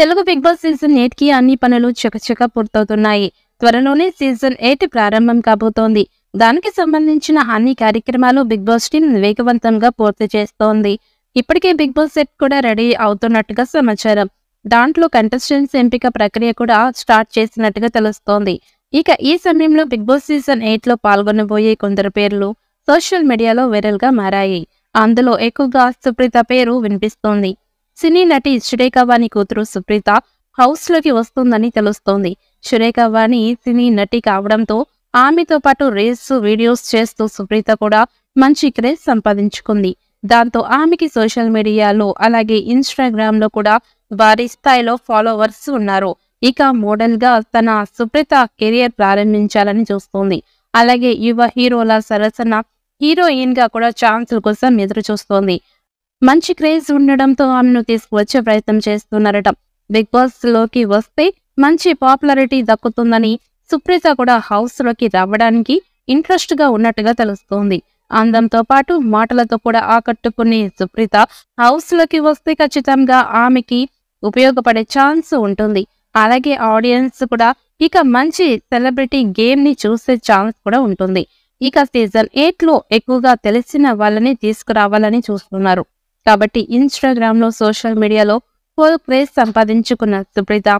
Telugu Bigg Boss season eight కి అన్ని పనులు చకచక పూర్తవుతున్నాయి త్వరలోనే సీజన్ ఎయిట్ ప్రారంభం కాబోతోంది దానికి సంబంధించిన అన్ని కార్యక్రమాలు బిగ్ బాస్ టీం వేగవంతంగా పూర్తి చేస్తోంది ఇప్పటికే బిగ్ బాస్ సెట్ కూడా రెడీ అవుతున్నట్టుగా సమాచారం దాంట్లో కంటెస్టెంట్స్ ఎంపిక ప్రక్రియ కూడా స్టార్ట్ చేసినట్టుగా తెలుస్తోంది ఇక ఈ సమయంలో బిగ్ బాస్ సీజన్ ఎయిట్ లో పాల్గొనబోయే కొందరు పేర్లు సోషల్ మీడియాలో వైరల్ గా మారాయి అందులో ఎక్కువగా సుప్రీత పేరు వినిపిస్తోంది సినీ నటి సురేఖ వాణి కూతురు సుప్రీత లోకి వస్తుందని తెలుస్తోంది సురేఖ వాణి సినీ నటి కావడంతో ఆమెతో పాటు రీల్స్ వీడియోస్ చేస్తూ సుప్రీత కూడా మంచి క్రేజ్ సంపాదించుకుంది దాంతో ఆమెకి సోషల్ మీడియాలో అలాగే ఇన్స్టాగ్రామ్ లో కూడా భారీ స్థాయిలో ఫాలోవర్స్ ఉన్నారు ఇక మోడల్ గా తన సుప్రీత కెరియర్ ప్రారంభించాలని చూస్తోంది అలాగే యువ హీరోల సరసన హీరోయిన్ గా కూడా ఛాన్సుల కోసం ఎదురు చూస్తోంది మంచి క్రేజ్ ఉండడంతో ఆమెను తీసుకువచ్చే ప్రయత్నం చేస్తున్నారట బిగ్ బాస్ లోకి వస్తే మంచి పాపులారిటీ దక్కుతుందని సుప్రీత కూడా హౌస్ లోకి రావడానికి ఇంట్రెస్ట్ గా ఉన్నట్టుగా తెలుస్తోంది అందంతో పాటు మాటలతో కూడా ఆకట్టుకునే సుప్రీత హౌస్ లోకి వస్తే ఖచ్చితంగా ఆమెకి ఉపయోగపడే ఛాన్స్ ఉంటుంది అలాగే ఆడియన్స్ కూడా ఇక మంచి సెలబ్రిటీ గేమ్ ని చూసే ఛాన్స్ కూడా ఉంటుంది ఇక సీజన్ ఎయిట్ లో ఎక్కువగా తెలిసిన వాళ్ళని తీసుకురావాలని చూస్తున్నారు కాబట్టి లో సోషల్ మీడియాలో ఫుల్ క్రేజ్ సంపాదించుకున్న సుప్రీత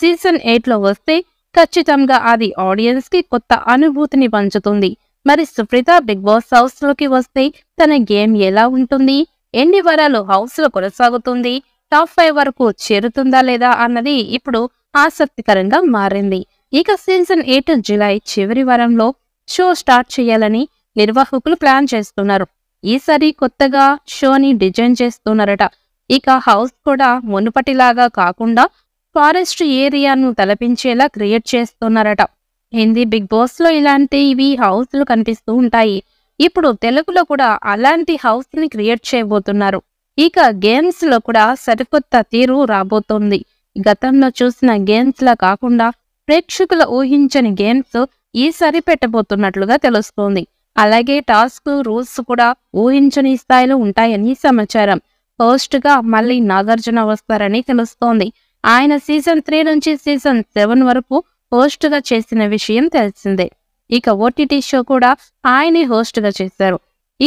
సీజన్ ఎయిట్లో వస్తే ఖచ్చితంగా అది ఆడియన్స్కి కొత్త అనుభూతిని పంచుతుంది మరి సుప్రీత బిగ్ బాస్ హౌస్లోకి వస్తే తన గేమ్ ఎలా ఉంటుంది ఎన్ని వారాలు హౌస్లో కొనసాగుతుంది టాప్ ఫైవ్ వరకు చేరుతుందా లేదా అన్నది ఇప్పుడు ఆసక్తికరంగా మారింది ఇక సీజన్ ఎయిట్ జులై చివరి వారంలో షో స్టార్ట్ చేయాలని నిర్వాహకులు ప్లాన్ చేస్తున్నారు ఈసారి కొత్తగా షోని డిజైన్ చేస్తున్నారట ఇక హౌస్ కూడా మునుపటిలాగా కాకుండా ఫారెస్ట్ ఏరియాను తలపించేలా క్రియేట్ చేస్తున్నారట హిందీ బిగ్ బాస్ లో ఇలాంటివి హౌస్లు కనిపిస్తూ ఉంటాయి ఇప్పుడు తెలుగులో కూడా అలాంటి హౌస్ ని క్రియేట్ చేయబోతున్నారు ఇక గేమ్స్ లో కూడా సరికొత్త తీరు రాబోతోంది గతంలో చూసిన గేమ్స్ లా కాకుండా ప్రేక్షకులు ఊహించని గేమ్స్ ఈసారి పెట్టబోతున్నట్లుగా తెలుస్తోంది అలాగే టాస్క్ రూల్స్ కూడా ఊహించని స్థాయిలో ఉంటాయని సమాచారం హోస్ట్ గా మళ్ళీ నాగార్జున వస్తారని తెలుస్తోంది ఆయన సీజన్ త్రీ నుంచి సీజన్ సెవెన్ వరకు హోస్ట్ గా చేసిన విషయం తెలిసిందే ఇక ఓటీటీ షో కూడా ఆయనే హోస్ట్ గా చేశారు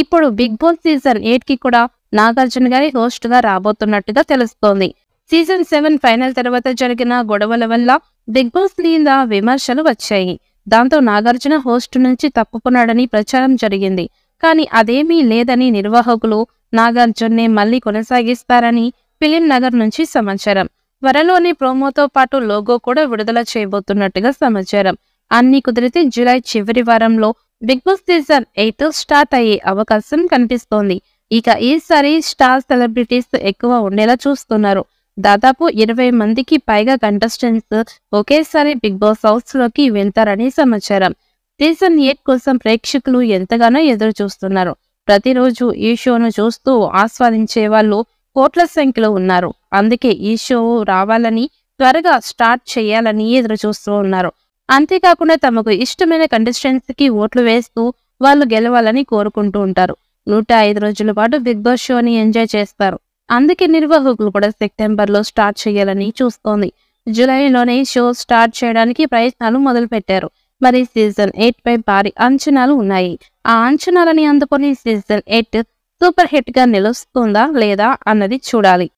ఇప్పుడు బిగ్ బాస్ సీజన్ ఎయిట్ కి కూడా నాగార్జున గారి హోస్ట్ గా రాబోతున్నట్టుగా తెలుస్తోంది సీజన్ సెవెన్ ఫైనల్ తర్వాత జరిగిన గొడవల వల్ల బిగ్ బాస్ మీద విమర్శలు వచ్చాయి దాంతో నాగార్జున హోస్ట్ నుంచి తప్పుకున్నాడని ప్రచారం జరిగింది కానీ అదేమీ లేదని నిర్వాహకులు నాగార్జున్నే మళ్లీ కొనసాగిస్తారని ఫిలిం నగర్ నుంచి సమాచారం త్వరలోని ప్రోమోతో పాటు లోగో కూడా విడుదల చేయబోతున్నట్టుగా సమాచారం అన్ని కుదిరితే జూలై చివరి వారంలో Bigg Boss season eight start అయ్యే అవకాశం కనిపిస్తోంది ఇక ఈసారి స్టార్ సెలబ్రిటీస్ ఎక్కువ ఉండేలా చూస్తున్నారు దాదాపు ఇరవై మందికి పైగా కంటెస్టెంట్స్ ఒకేసారి బిగ్ బాస్ హౌస్ లోకి వెళ్తారని సమాచారం సీజన్ ఎయిట్ కోసం ప్రేక్షకులు ఎంతగానో ఎదురు చూస్తున్నారు ప్రతిరోజు ఈ షోను చూస్తూ ఆస్వాదించే వాళ్ళు కోట్ల సంఖ్యలో ఉన్నారు అందుకే ఈ షో రావాలని త్వరగా స్టార్ట్ చేయాలని ఎదురు చూస్తూ ఉన్నారు అంతేకాకుండా తమకు ఇష్టమైన కంటెస్టెంట్స్ కి ఓట్లు వేస్తూ వాళ్ళు గెలవాలని కోరుకుంటూ ఉంటారు నూట ఐదు రోజుల పాటు బిగ్ బాస్ షోని ఎంజాయ్ చేస్తారు అందుకే నిర్వాహకులు కూడా సెప్టెంబర్లో స్టార్ట్ చేయాలని చూస్తోంది జూలైలోనే షో స్టార్ట్ చేయడానికి ప్రయత్నాలు మొదలుపెట్టారు మరి సీజన్ ఎయిట్ పై భారీ అంచనాలు ఉన్నాయి ఆ అంచనాలని అందుకొని సీజన్ ఎయిట్ సూపర్ హిట్ గా నిలుస్తుందా లేదా అన్నది చూడాలి